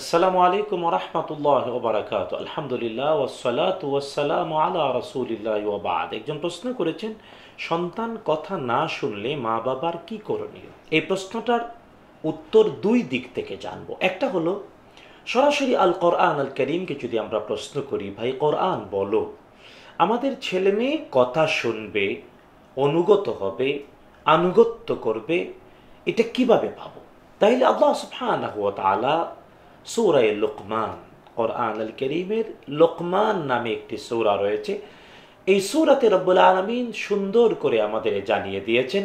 আসসালামু আলাইকুম রহমতুল্লাহ ওবরাকাত আলহামদুলিল্লাহ ওসালাত ওয়াসালাম আলা রসুলিল্লাহ ওবাদ একজন প্রশ্ন করেছেন সন্তান কথা না শুনলে মা বাবার কি করণীয় এই প্রশ্নটার উত্তর দুই দিক থেকে জানবো একটা হলো সরাসরি আল কোরআন আল করিমকে যদি আমরা প্রশ্ন করি ভাই কোরআন বলো আমাদের ছেলে মেয়ে কথা শুনবে অনুগত হবে আনুগত্য করবে এটা কিভাবে পাবো তাইলে আল্লাহ সুফান সৌরায় লোকমান কোরআন আল করিমের লোকমান নামে একটি সৌরা রয়েছে এই সৌরাতে রব্বুল আলমিন সুন্দর করে আমাদের জানিয়ে দিয়েছেন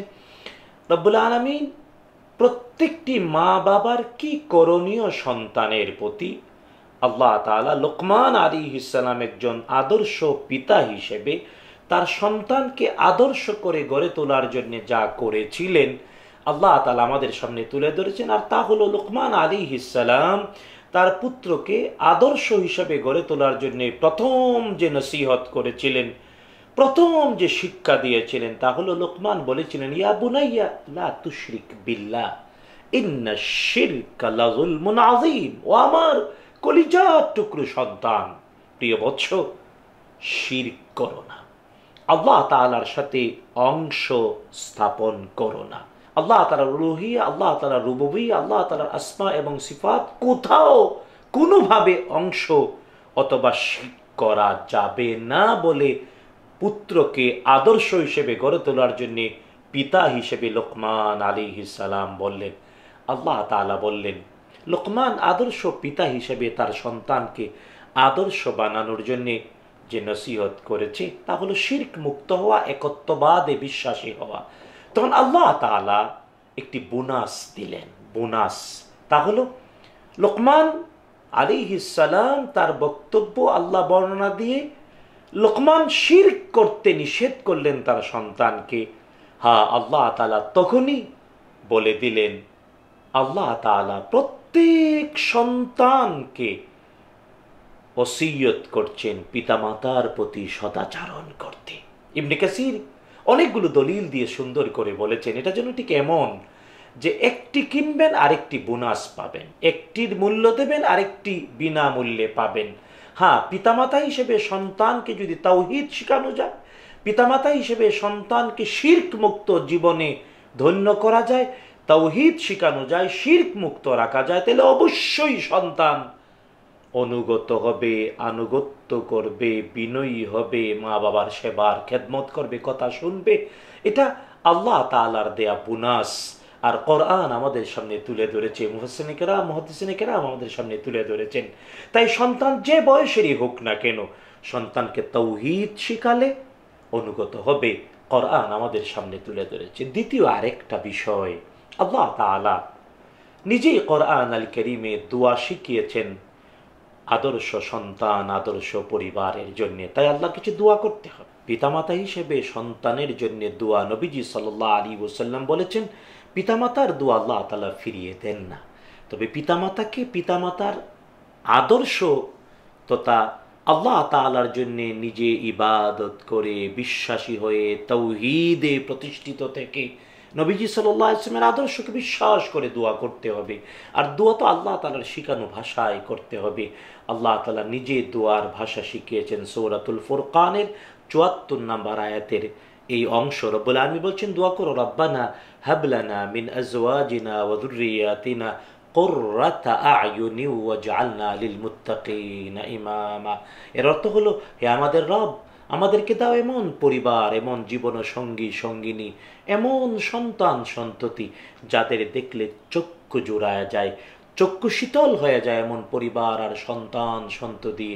রব্বুল আলমিন প্রত্যেকটি মা বাবার কি করণীয় সন্তানের প্রতি আল্লাহ তালা লোকমান আলী ইসলাম একজন আদর্শ পিতা হিসেবে তার সন্তানকে আদর্শ করে গড়ে তোলার জন্য যা করেছিলেন আল্লাহ তালা আমাদের সামনে তুলে ধরেছেন আর তা হলো লোকমান আলী ইসালাম তার পুত্রকে আদর্শ হিসাবে গড়ে তোলার জন্য প্রথম যে নসিহত করেছিলেন প্রথম যে শিক্ষা দিয়েছিলেন তা হলো লোকমান বলেছিলেন ইয়া বুনাইয়া লা তুশরিক বিল্লা ইন্না শিরকা লাযুলমুন আযীম ও আমার কলিজা টুকরো সন্তান প্রিয় বৎস শিরক করো না আল্লাহ তাআলার সাথে অংশ স্থাপন করো না আল্লাহ তালার রুহি আল্লাহ তালার রুবী আল্লাহ তালার আসমা এবং সিফাত কোথাও কোনোভাবে অংশ অথবা করা যাবে না বলে পুত্রকে আদর্শ হিসেবে গড়ে তোলার জন্য পিতা হিসেবে লোকমান আলী সালাম বললেন আল্লাহ তালা বললেন লোকমান আদর্শ পিতা হিসেবে তার সন্তানকে আদর্শ বানানোর জন্যে যে নসিহত করেছে তা হলো শির্ক মুক্ত হওয়া একত্ববাদে বিশ্বাসী হওয়া তখন আল্লাহ তালা একটি বোনাস দিলেন বোনাস তা হলো লোকমান আলী সালাম তার বক্তব্য আল্লাহ বর্ণনা দিয়ে লোকমান শির করতে নিষেধ করলেন তার সন্তানকে হা আল্লাহ তালা তখনই বলে দিলেন আল্লাহ তালা প্রত্যেক সন্তানকে অসিয়ত করছেন পিতামাতার প্রতি সদাচারণ করতে ইবনে কাসির অনেকগুলো দলিল দিয়ে সুন্দর করে বলেছেন এটা যেন ঠিক এমন যে একটি কিনবেন আরেকটি বোনাস পাবেন একটির মূল্য দেবেন আরেকটি বিনামূল্যে পাবেন হ্যাঁ পিতামাতা হিসেবে সন্তানকে যদি তাওহিদ শেখানো যায় পিতামাতা হিসেবে সন্তানকে শির্ক মুক্ত জীবনে ধন্য করা যায় তাওহিদ শেখানো যায় শির্ক মুক্ত রাখা যায় তাহলে অবশ্যই সন্তান অনুগত হবে আনুগত্য করবে বিনয়ী হবে মা বাবার সেবার খেদমত করবে কথা শুনবে এটা আল্লাহ তালার দেয়া বুনাস আর কোরআন আমাদের সামনে তুলে ধরেছে মুহসিনিকেরা মহতিসিনিকেরা আমাদের সামনে তুলে ধরেছেন তাই সন্তান যে বয়সেরই হোক না কেন সন্তানকে তৌহিদ শিখালে অনুগত হবে কোরআন আমাদের সামনে তুলে ধরেছে দ্বিতীয় আরেকটা বিষয় আল্লাহ তালা নিজেই কোরআন আল করিমে দোয়া শিখিয়েছেন আদর্শ সন্তান আদর্শ পরিবারের জন্য তাই আল্লাহ কিছু দোয়া করতে হবে পিতামাতা হিসেবে সন্তানের জন্য দোয়া নবীজি সাল্লাহ আলী ওসাল্লাম বলেছেন পিতামাতার দোয়া আল্লাহ তালা ফিরিয়ে দেন না তবে পিতামাতাকে পিতামাতার আদর্শ তথা আল্লাহ তালার জন্য নিজে ইবাদত করে বিশ্বাসী হয়ে তৌহিদে প্রতিষ্ঠিত থেকে নবীজি সাল্লাহ আদর্শকে বিশ্বাস করে দোয়া করতে হবে আর দোয়া তো আল্লাহ তালার শিখানো ভাষায় করতে হবে আল্লাহ তালা নিজে দোয়ার ভাষা শিখিয়েছেন সৌরাতুল ফোরকানের চুয়াত্তর নাম্বার আয়াতের এই অংশ রব্বুল আমি বলছেন দোয়া করো রব্বানা হাবলানা মিন আজওয়াজিনা ওয়াদুরিয়াতিনা কোর্রাতা আয়ুনি ওয়াজআলনা লিল মুত্তাকিনা ইমামা এর অর্থ হলো হে আমাদের রব আমাদেরকে দাও এমন পরিবার এমন জীবন সঙ্গী সঙ্গিনী এমন সন্তান সন্ততি যাদের দেখলে চক্ষু জোড়ায় যায় চক্ষু শীতল হয়ে যায় এমন পরিবার আর সন্তান সন্ততি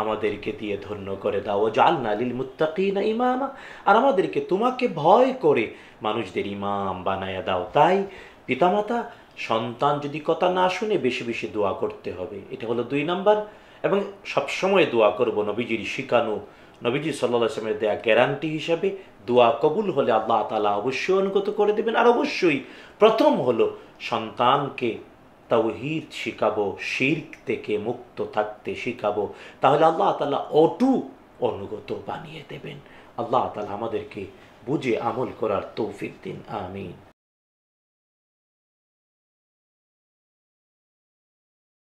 আমাদেরকে দিয়ে ধন্য করে দাও ও জাল নালিল মুত্তাকিনা ইমামা আর আমাদেরকে তোমাকে ভয় করে মানুষদের ইমাম বানায়া দাও তাই পিতামাতা সন্তান যদি কথা না শুনে বেশি বেশি দোয়া করতে হবে এটা হলো দুই নাম্বার এবং সবসময় দোয়া করবো নবীজির শিখানো নবীজি সাল্লাহ আসলামের দেয়া গ্যারান্টি হিসাবে দোয়া কবুল হলে আল্লাহ তালা অবশ্যই অনুগত করে দেবেন আর অবশ্যই প্রথম হলো সন্তানকে তাওহিদ শিখাবো শির্ক থেকে মুক্ত থাকতে শিখাবো তাহলে আল্লাহ তালা অটু অনুগত বানিয়ে দেবেন আল্লাহ তালা আমাদেরকে বুঝে আমল করার তৌফিক দিন আমিন